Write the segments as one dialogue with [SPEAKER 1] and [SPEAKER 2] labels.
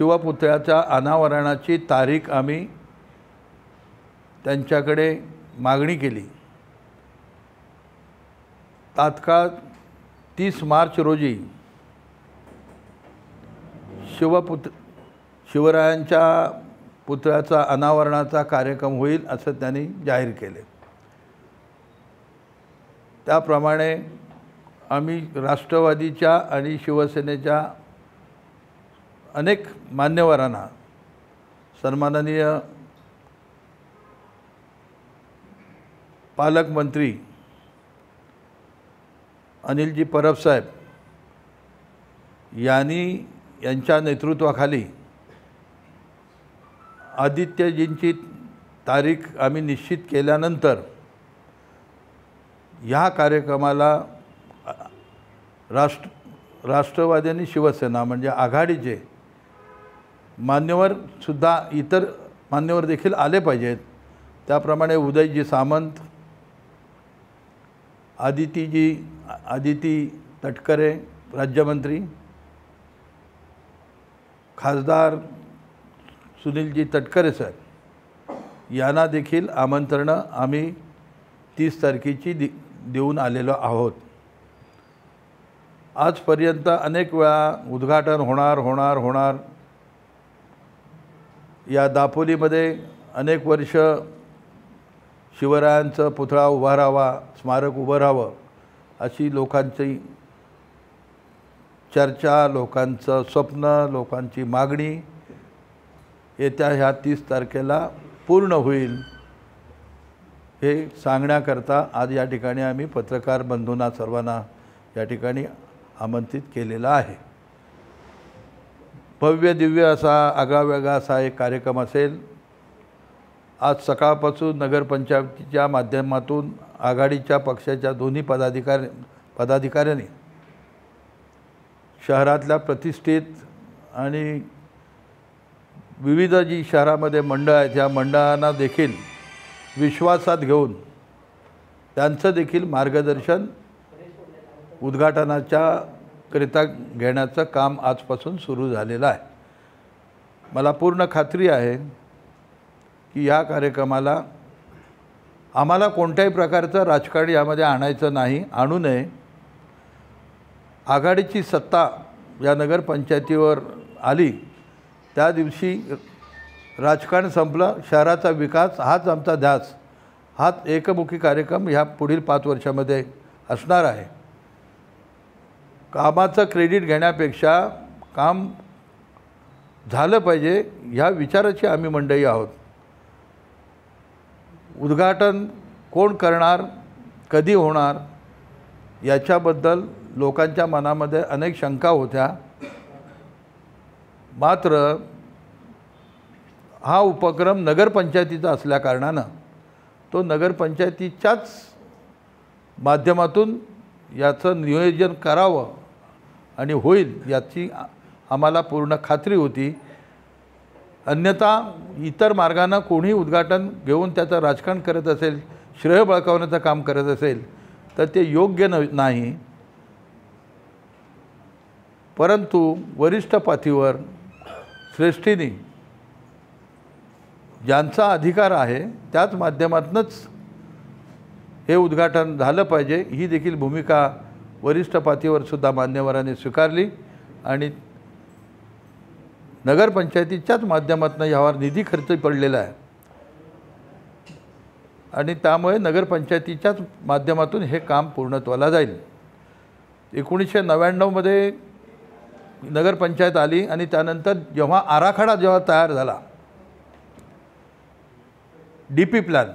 [SPEAKER 1] शिवपुतळ्याच्या अनावरणाची तारीख आम्ही त्यांच्याकडे मागणी केली तात्काळ तीस मार्च रोजी शिवपुत शिवरायांच्या पुतळ्याचा अनावरणाचा कार्यक्रम होईल असं त्यांनी जाहीर केले त्याप्रमाणे आम्ही राष्ट्रवादीच्या आणि शिवसेनेच्या अनेक मान्यवरांना सन्माननीय पालकमंत्री अनिलजी परबसाहेब यांनी यांच्या नेतृत्वाखाली आदित्यजींची तारीख आम्ही निश्चित केल्यानंतर ह्या कार्यक्रमाला राष्ट्र राष्ट्रवादी आणि शिवसेना म्हणजे आघाडीचे मान्यवरसुद्धा इतर मान्यवर देखील आले पाहिजेत त्याप्रमाणे उदयजी सामंत आदितीजी आदिती तटकरे राज्यमंत्री खासदार सुनीलजी तटकरे सर यांना देखील आमंत्रणं आम्ही तीस तारखेची दि देऊन आलेलो आहोत आजपर्यंत अनेक वेळा उद्घाटन होणार होणार होणार या दापोलीमध्ये अनेक वर्ष शिवरायांचं पुतळा उभा राहावा स्मारक उभं राहावं अशी लोकांची चर्चा लोकांचं स्वप्न लोकांची मागणी येत्या ह्या तीस तारखेला पूर्ण होईल हे सांगण्याकरता आज या ठिकाणी आम्ही पत्रकार बंधूंना सर्वांना या ठिकाणी आमंत्रित केलेलं आहे भव्य दिव्य असा आगळावेगळा असा एक कार्यक्रम असेल आज सकाळपासून नगरपंचायतीच्या माध्यमातून आघाडीच्या पक्षाच्या दोन्ही पदाधिकारी पदाधिकाऱ्यांनी शहरातल्या प्रतिष्ठित आणि विविध जी शहरामध्ये मंडळ आहेत त्या मंडळांना देखील विश्वासात घेऊन त्यांचं देखील मार्गदर्शन उद्घाटनाच्या करिता घेण्याचं काम आजपासून सुरू झालेलं आहे मला पूर्ण खात्री आहे की या कार्यक्रमाला आम्हाला कोणत्याही प्रकारचं राजकारण यामध्ये आणायचं नाही आणू नये आघाडीची सत्ता या नगरपंचायतीवर आली त्या दिवशी राजकारण संपलं शहराचा विकास हाच आमचा ध्यास हाच एकमुखी कार्यक्रम ह्या पुढील पाच वर्षामध्ये असणार आहे कामाचं क्रेडिट घेण्यापेक्षा काम झालं पाहिजे ह्या विचाराची आम्ही मंडई आहोत उद्घाटन कोण करणार कधी होणार याच्याबद्दल लोकांच्या मनामध्ये अनेक शंका होत्या मात्र हा उपक्रम नगरपंचायतीचा असल्याकारणानं तो नगरपंचायतीच्याच माध्यमातून याचं नियोजन करावं आणि होईल याची आम्हाला पूर्ण खात्री होती अन्यथा इतर मार्गानं कोणी उद्घाटन घेऊन त्याचं राजकारण करत असेल श्रेय बळकावण्याचं काम करत असेल तर ते योग्य न नाही परंतु वरिष्ठ पाथीवर श्रेष्ठीने ज्यांचा अधिकार आहे त्याच माध्यमातूनच हे उद्घाटन झालं पाहिजे ही देखील भूमिका वरिष्ठ पातळीवरसुद्धा मान्यवरांनी स्वीकारली आणि नगरपंचायतीच्याच माध्यमातून यावर निधी खर्च पडलेला आहे आणि त्यामुळे नगरपंचायतीच्याच माध्यमातून हे काम पूर्णत्वाला जाईल एकोणीसशे नव्याण्णवमध्ये नगरपंचायत आली आणि त्यानंतर जेव्हा आराखडा जेव्हा तयार झाला डी पी प्लॅन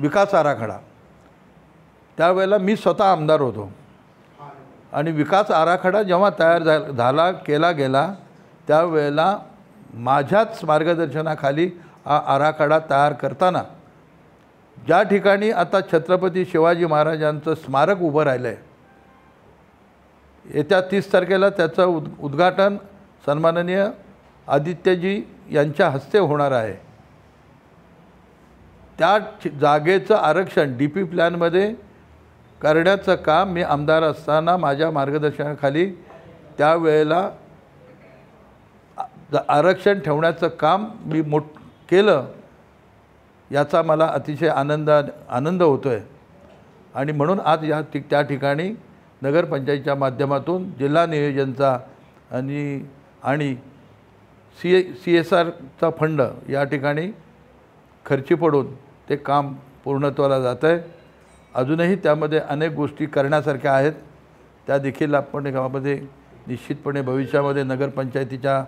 [SPEAKER 1] विकास आराखडा त्यावेळेला मी स्वतः आमदार होतो आणि विकास आराखडा जेव्हा तयार झा झाला केला गेला त्यावेळेला माझ्याच मार्गदर्शनाखाली हा आराखडा तयार करताना ज्या ठिकाणी आता छत्रपती शिवाजी महाराजांचं स्मारक उभं राहिलं आहे येत्या तीस तारखेला त्याचं उद उद्घाटन सन्माननीय आदित्यजी यांच्या हस्ते होणार आहे त्या जागेचं आरक्षण डी पी प्लॅनमध्ये करण्याचं काम मी आमदार असताना माझ्या मार्गदर्शनाखाली त्यावेळेला आरक्षण ठेवण्याचं काम मी मोठ केलं याचा मला अतिशय आनंद आनंद होतो आहे आणि म्हणून आज या ठिक त्या ठिकाणी नगरपंचायतीच्या माध्यमातून जिल्हा नियोजनचा आणि आणि सी ए सी एस आरचा फंड या ठिकाणी खर्ची पडून ते काम पूर्णत्वाला जात आहे अजूनही त्यामध्ये अनेक गोष्टी करण्यासारख्या आहेत त्या देखील आपण गावामध्ये निश्चितपणे भविष्यामध्ये नगरपंचायतीच्या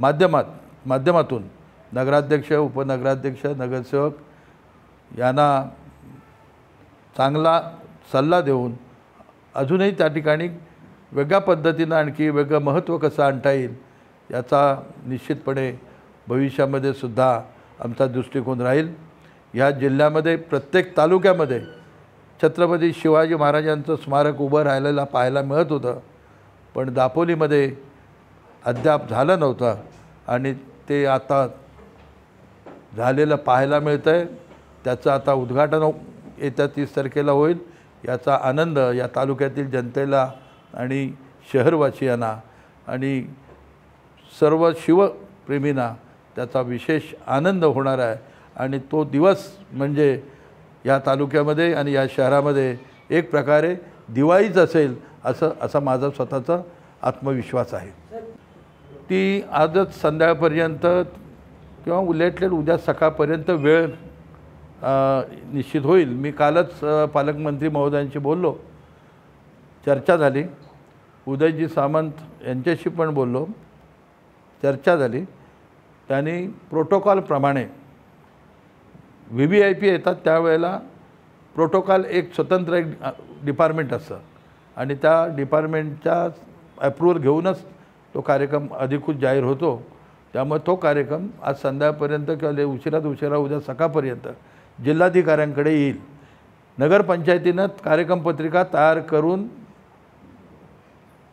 [SPEAKER 1] माध्यमात माध्यमातून नगराध्यक्ष उपनगराध्यक्ष नगरसेवक यांना चांगला सल्ला देऊन अजूनही त्या ठिकाणी वेगळ्या पद्धतीनं आणखी वेगळं महत्त्व कसं आणता येईल याचा निश्चितपणे भविष्यामध्ये सुद्धा आमचा दृष्टिकोन राहील या जिल्ह्यामध्ये प्रत्येक तालुक्यामध्ये छत्रपती शिवाजी महाराजांचं स्मारक उभं राहिलेलं पाहायला मिळत होतं पण दापोलीमध्ये अद्याप झालं नव्हतं आणि ते आता झालेलं पाहायला मिळतं आहे त्याचं आता उद्घाटन येत्या तीस तारखेला होईल याचा आनंद या तालुक्यातील जनतेला आणि शहरवासियांना आणि सर्व शिवप्रेमींना त्याचा विशेष आनंद होणार आहे आणि तो दिवस म्हणजे या तालुक्यामध्ये आणि या शहरामध्ये एक प्रकारे दिवाळीच असेल असं असा माझा स्वतःचा आत्मविश्वास आहे ती आजच संध्याकाळपर्यंत किंवा उलटलेट उद्या सकाळपर्यंत वेळ निश्चित होईल मी कालच पालकमंत्री महोदयांशी बोललो चर्चा झाली उदयजी सामंत यांच्याशी पण बोललो चर्चा झाली त्यांनी प्रोटोकॉलप्रमाणे व्ही व्ही आय पी येतात त्यावेळेला प्रोटोकॉल एक स्वतंत्र एक डिपार्टमेंट असतं आणि त्या डिपार्टमेंटच्या अप्रूव्हल घेऊनच तो कार्यक्रम अधिकृत जाहीर होतो त्यामुळे तो कार्यक्रम आज संध्यापर्यंत किंवा उशिरात उशिरा उद्या सकाळपर्यंत जिल्हाधिकाऱ्यांकडे येईल नगरपंचायतीनं कार्यक्रम पत्रिका तयार करून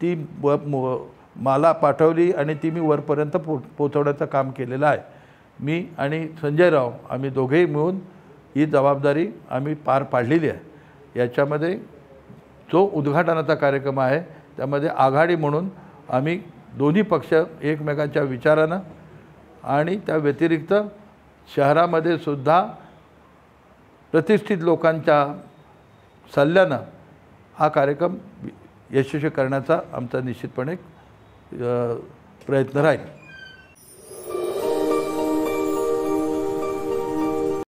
[SPEAKER 1] ती मला पाठवली आणि ती मी वरपर्यंत पो पोचवण्याचं काम केलेलं आहे मी आणि संजय राव आम्ही दोघेही मिळून ही जबाबदारी आम्ही पार पाडलेली आहे याच्यामध्ये जो उद्घाटनाचा कार्यक्रम आहे त्यामध्ये आघाडी म्हणून आम्ही दोन्ही पक्ष एकमेकांच्या विचारानं आणि त्या व्यतिरिक्त शहरामध्ये सुद्धा प्रतिष्ठित लोकांच्या सल्ल्यानं हा कार्यक्रम यशस्वी करण्याचा आमचा निश्चितपणे प्रयत्न राहील